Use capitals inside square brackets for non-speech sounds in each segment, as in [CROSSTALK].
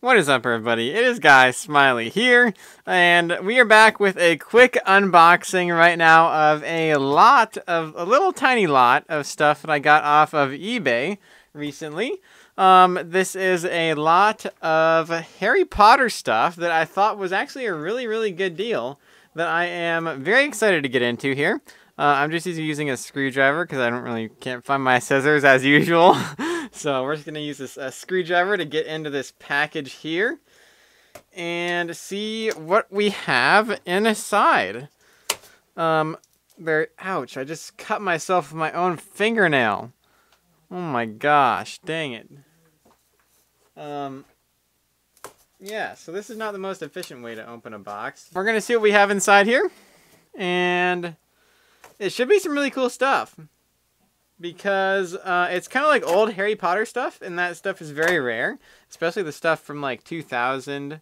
What is up, everybody? It is Guy Smiley here, and we are back with a quick unboxing right now of a lot of a little tiny lot of stuff that I got off of eBay recently. Um, this is a lot of Harry Potter stuff that I thought was actually a really, really good deal that I am very excited to get into here. Uh, I'm just using a screwdriver because I don't really can't find my scissors as usual. [LAUGHS] So we're just going to use this uh, screwdriver to get into this package here and see what we have inside. Um, there, ouch, I just cut myself with my own fingernail. Oh my gosh, dang it. Um, yeah, so this is not the most efficient way to open a box. We're going to see what we have inside here. And it should be some really cool stuff because uh, it's kind of like old Harry Potter stuff, and that stuff is very rare, especially the stuff from like 2000,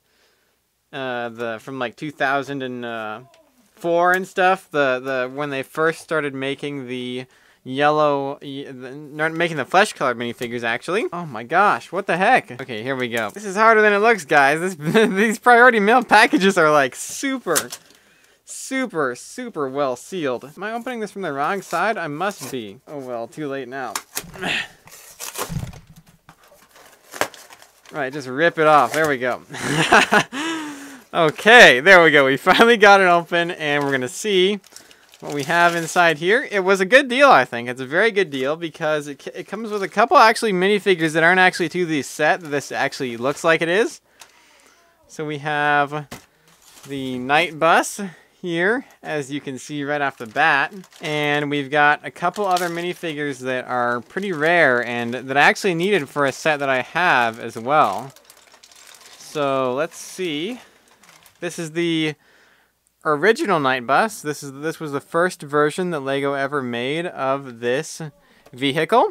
uh, the from like 2004 uh, and stuff. The the when they first started making the yellow, the, making the flesh colored minifigures actually. Oh my gosh, what the heck? Okay, here we go. This is harder than it looks, guys. This, [LAUGHS] these priority mail packages are like super super, super well sealed. Am I opening this from the wrong side? I must be. Oh well, too late now. right, just rip it off. There we go. [LAUGHS] okay, there we go. We finally got it open and we're gonna see what we have inside here. It was a good deal, I think. It's a very good deal because it, it comes with a couple actually minifigures that aren't actually to the set that this actually looks like it is. So we have the night bus here, as you can see right off the bat. And we've got a couple other minifigures that are pretty rare and that I actually needed for a set that I have as well. So let's see. This is the original Night Bus. This is this was the first version that Lego ever made of this vehicle.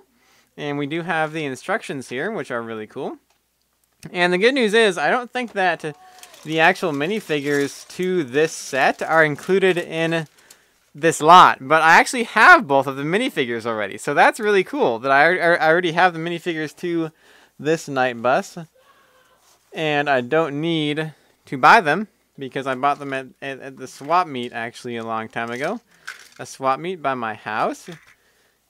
And we do have the instructions here, which are really cool. And the good news is, I don't think that the actual minifigures to this set are included in this lot, but I actually have both of the minifigures already, so that's really cool that I, I already have the minifigures to this night bus, and I don't need to buy them because I bought them at, at, at the swap meet actually a long time ago, a swap meet by my house,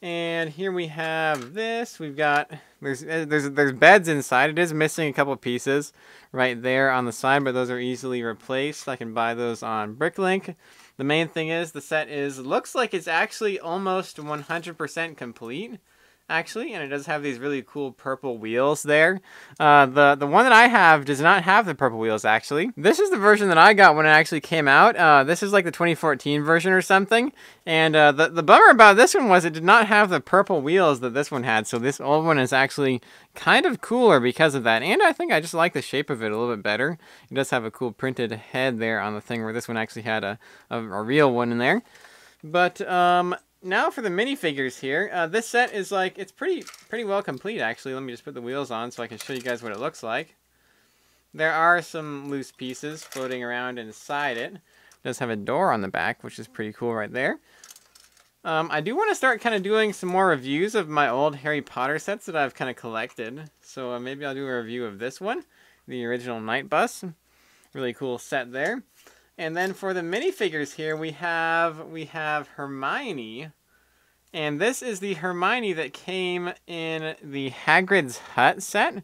and here we have this, we've got there's eh, there's there's beds inside. It is missing a couple pieces right there on the side, but those are easily replaced. I can buy those on Bricklink. The main thing is the set is looks like it's actually almost 100% complete actually, and it does have these really cool purple wheels there. Uh, the the one that I have does not have the purple wheels actually. This is the version that I got when it actually came out. Uh, this is like the 2014 version or something. And uh, the the bummer about this one was it did not have the purple wheels that this one had. So this old one is actually kind of cooler because of that. And I think I just like the shape of it a little bit better. It does have a cool printed head there on the thing where this one actually had a, a, a real one in there. But um, now for the minifigures here. Uh, this set is like, it's pretty pretty well complete actually. Let me just put the wheels on so I can show you guys what it looks like. There are some loose pieces floating around inside it. it does have a door on the back, which is pretty cool right there. Um, I do want to start kind of doing some more reviews of my old Harry Potter sets that I've kind of collected. So uh, maybe I'll do a review of this one, the original Night Bus. Really cool set there. And then for the minifigures here, we have we have Hermione. And this is the Hermione that came in the Hagrid's Hut set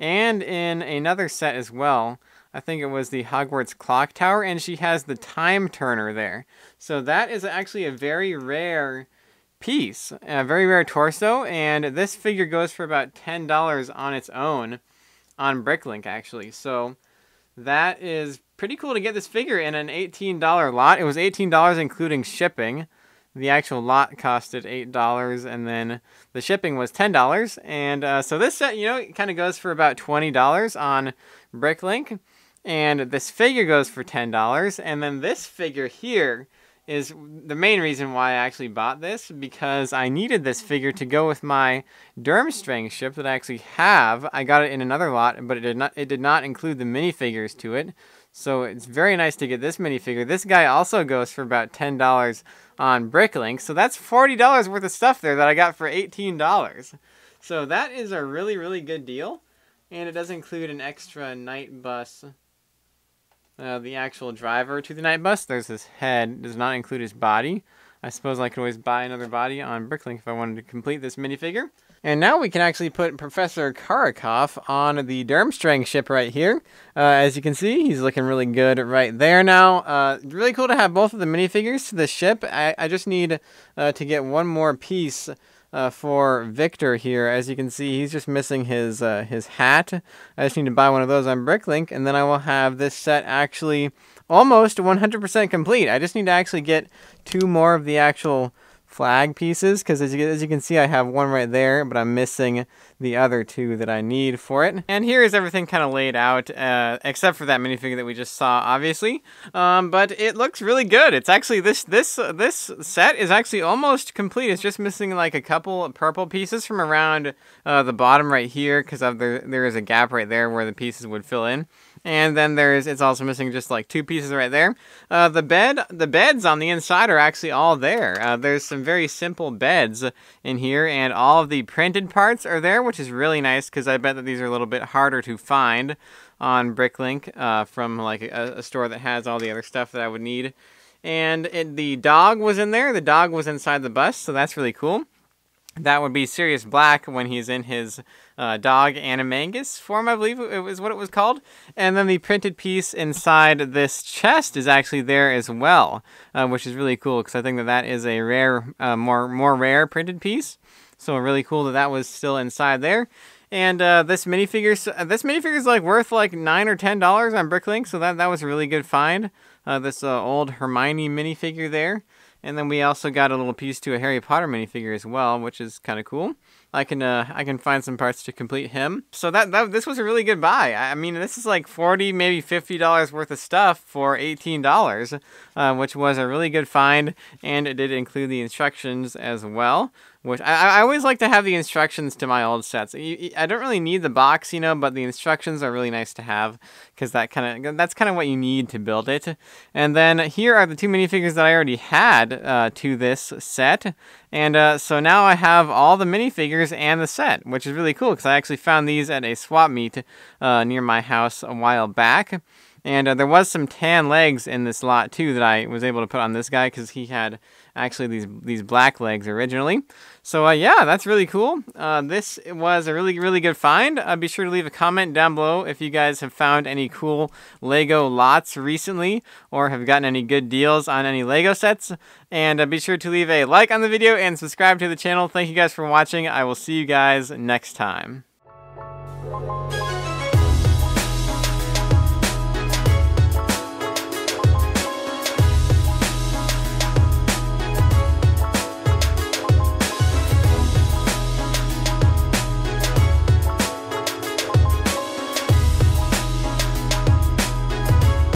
and in another set as well. I think it was the Hogwarts Clock Tower, and she has the Time Turner there. So that is actually a very rare piece, a very rare torso, and this figure goes for about $10 on its own on Bricklink, actually. So that is pretty cool to get this figure in an $18 lot. It was $18 including shipping. The actual lot costed $8, and then the shipping was $10. And uh, so this set, you know, kind of goes for about $20 on Bricklink. And this figure goes for $10. And then this figure here is the main reason why I actually bought this because I needed this figure to go with my Durmstrang ship that I actually have. I got it in another lot, but it did not it did not include the minifigures to it. So it's very nice to get this minifigure. This guy also goes for about $10 on Bricklink. So that's $40 worth of stuff there that I got for $18. So that is a really, really good deal. And it does include an extra night bus, uh, the actual driver to the night bus. There's his head, it does not include his body. I suppose I could always buy another body on Bricklink if I wanted to complete this minifigure. And now we can actually put Professor Karakov on the Durmstrang ship right here. Uh, as you can see, he's looking really good right there now. Uh, really cool to have both of the minifigures to the ship. I, I just need uh, to get one more piece uh, for Victor here. As you can see, he's just missing his uh, his hat. I just need to buy one of those on Bricklink, and then I will have this set actually almost 100% complete. I just need to actually get two more of the actual flag pieces because as you, as you can see I have one right there but I'm missing the other two that I need for it. And here is everything kind of laid out uh, except for that minifigure that we just saw obviously um, but it looks really good. It's actually this this uh, this set is actually almost complete. It's just missing like a couple purple pieces from around uh, the bottom right here because there, there is a gap right there where the pieces would fill in. And then there's, it's also missing just like two pieces right there. Uh, the bed, the beds on the inside are actually all there. Uh, there's some very simple beds in here and all of the printed parts are there, which is really nice because I bet that these are a little bit harder to find on Bricklink uh, from like a, a store that has all the other stuff that I would need. And it, the dog was in there. The dog was inside the bus, so that's really cool. That would be Sirius Black when he's in his uh, dog animagus form, I believe it was what it was called. And then the printed piece inside this chest is actually there as well, uh, which is really cool because I think that that is a rare, uh, more more rare printed piece. So really cool that that was still inside there. And uh, this minifigure, uh, this minifigure is like worth like nine or ten dollars on Bricklink, so that that was a really good find. Uh, this uh, old Hermione minifigure there, and then we also got a little piece to a Harry Potter minifigure as well, which is kind of cool. I can uh, I can find some parts to complete him. So that, that this was a really good buy. I mean, this is like forty, maybe fifty dollars worth of stuff for eighteen dollars, uh, which was a really good find, and it did include the instructions as well. Which I, I always like to have the instructions to my old sets. I don't really need the box, you know, but the instructions are really nice to have because that kind of that's kind of what you need to build it. And then here are the two minifigures that I already had uh, to this set, and uh, so now I have all the minifigures and the set, which is really cool because I actually found these at a swap meet uh, near my house a while back. And uh, there was some tan legs in this lot too that I was able to put on this guy because he had actually these these black legs originally. So uh, yeah, that's really cool. Uh, this was a really really good find. Uh, be sure to leave a comment down below if you guys have found any cool Lego lots recently or have gotten any good deals on any Lego sets. And uh, be sure to leave a like on the video and subscribe to the channel. Thank you guys for watching. I will see you guys next time.